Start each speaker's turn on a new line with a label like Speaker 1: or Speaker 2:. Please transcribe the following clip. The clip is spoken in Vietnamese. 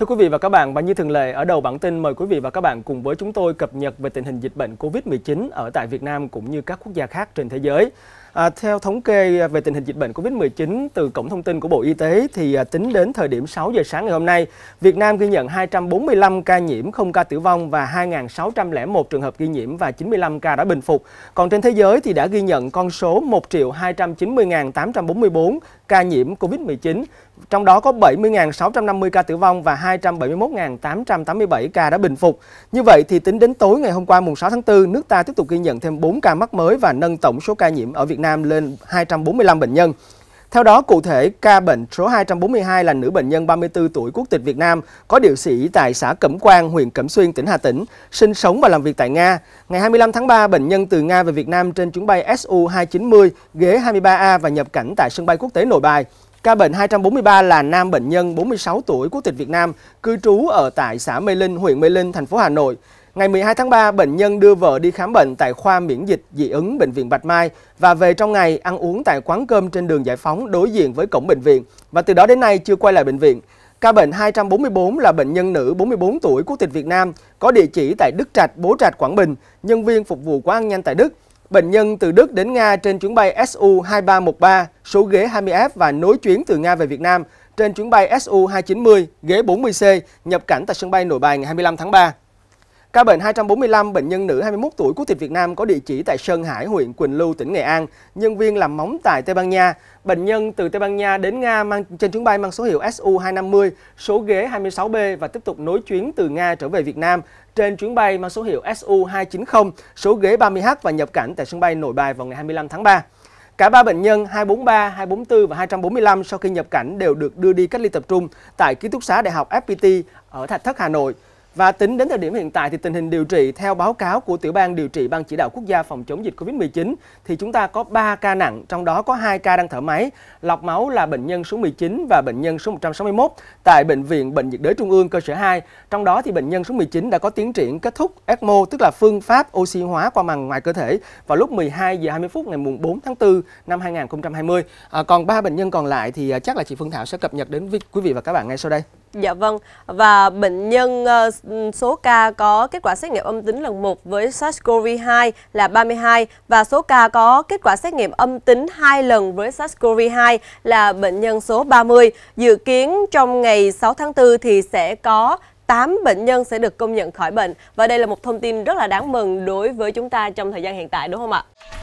Speaker 1: Thưa quý vị và các bạn, và như thường lệ ở đầu bản tin mời quý vị và các bạn cùng với chúng tôi cập nhật về tình hình dịch bệnh COVID-19 ở tại Việt Nam cũng như các quốc gia khác trên thế giới. À, theo thống kê về tình hình dịch bệnh COVID-19 từ Cổng thông tin của Bộ Y tế thì à, tính đến thời điểm 6 giờ sáng ngày hôm nay, Việt Nam ghi nhận 245 ca nhiễm, không ca tử vong và 2.601 trường hợp ghi nhiễm và 95 ca đã bình phục. Còn trên thế giới thì đã ghi nhận con số 1.290.844 ca nhiễm COVID-19, trong đó có 70.650 ca tử vong và 271.887 ca đã bình phục. Như vậy thì tính đến tối ngày hôm qua mùng 6 tháng 4, nước ta tiếp tục ghi nhận thêm 4 ca mắc mới và nâng tổng số ca nhiễm ở Việt Nam lên 245 bệnh nhân. Theo đó, cụ thể, ca bệnh số 242 là nữ bệnh nhân 34 tuổi quốc tịch Việt Nam, có điều sĩ tại xã Cẩm Quang, huyện Cẩm Xuyên, tỉnh Hà Tĩnh, sinh sống và làm việc tại Nga. Ngày 25 tháng 3, bệnh nhân từ Nga về Việt Nam trên chuyến bay SU-290, ghế 23A và nhập cảnh tại sân bay quốc tế Nội Bài. Ca bệnh 243 là nam bệnh nhân 46 tuổi quốc tịch Việt Nam, cư trú ở tại xã Mê Linh, huyện Mê Linh, thành phố Hà Nội. Ngày 12 tháng 3, bệnh nhân đưa vợ đi khám bệnh tại khoa miễn dịch dị ứng Bệnh viện Bạch Mai và về trong ngày ăn uống tại quán cơm trên đường Giải Phóng đối diện với cổng bệnh viện và từ đó đến nay chưa quay lại bệnh viện. Ca bệnh 244 là bệnh nhân nữ 44 tuổi quốc tịch Việt Nam, có địa chỉ tại Đức Trạch, Bố Trạch, Quảng Bình, nhân viên phục vụ quán ăn nhanh tại Đức. Bệnh nhân từ Đức đến Nga trên chuyến bay SU-2313, số ghế 20F và nối chuyến từ Nga về Việt Nam trên chuyến bay SU-290, ghế 40C, nhập cảnh tại sân bay Nội Bài ngày 25 tháng 3. Ca bệnh 245, bệnh nhân nữ 21 tuổi quốc tịch Việt Nam có địa chỉ tại Sơn Hải, huyện Quỳnh Lưu, tỉnh Nghệ An, nhân viên làm móng tại Tây Ban Nha. Bệnh nhân từ Tây Ban Nha đến Nga mang trên chuyến bay mang số hiệu SU250, số ghế 26B và tiếp tục nối chuyến từ Nga trở về Việt Nam trên chuyến bay mang số hiệu SU290, số ghế 30H và nhập cảnh tại sân bay Nội Bài vào ngày 25 tháng 3. Cả ba bệnh nhân 243, 244 và 245 sau khi nhập cảnh đều được đưa đi cách ly tập trung tại ký túc xá Đại học FPT ở Thạch Thất, Hà Nội. Và tính đến thời điểm hiện tại thì tình hình điều trị theo báo cáo của tiểu ban điều trị ban chỉ đạo quốc gia phòng chống dịch Covid-19 thì chúng ta có 3 ca nặng, trong đó có 2 ca đang thở máy, lọc máu là bệnh nhân số 19 và bệnh nhân số 161 tại bệnh viện bệnh nhiệt đới trung ương cơ sở 2. Trong đó thì bệnh nhân số 19 đã có tiến triển kết thúc ECMO tức là phương pháp oxy hóa qua màng ngoài cơ thể vào lúc 12 giờ 20 phút ngày mùng 4 tháng 4 năm 2020. À, còn 3 bệnh nhân còn lại thì à, chắc là chị Phương Thảo sẽ cập nhật đến quý vị và các bạn ngay sau đây.
Speaker 2: Dạ vâng, và bệnh nhân ờ, số ca có kết quả xét nghiệm âm tính lần 1 với SARS-CoV-2 là 32 và số ca có kết quả xét nghiệm âm tính 2 lần với SARS-CoV-2 là bệnh nhân số 30. Dự kiến trong ngày 6 tháng 4 thì sẽ có 8 bệnh nhân sẽ được công nhận khỏi bệnh. Và đây là một thông tin rất là đáng mừng đối với chúng ta trong thời gian hiện tại đúng không ạ?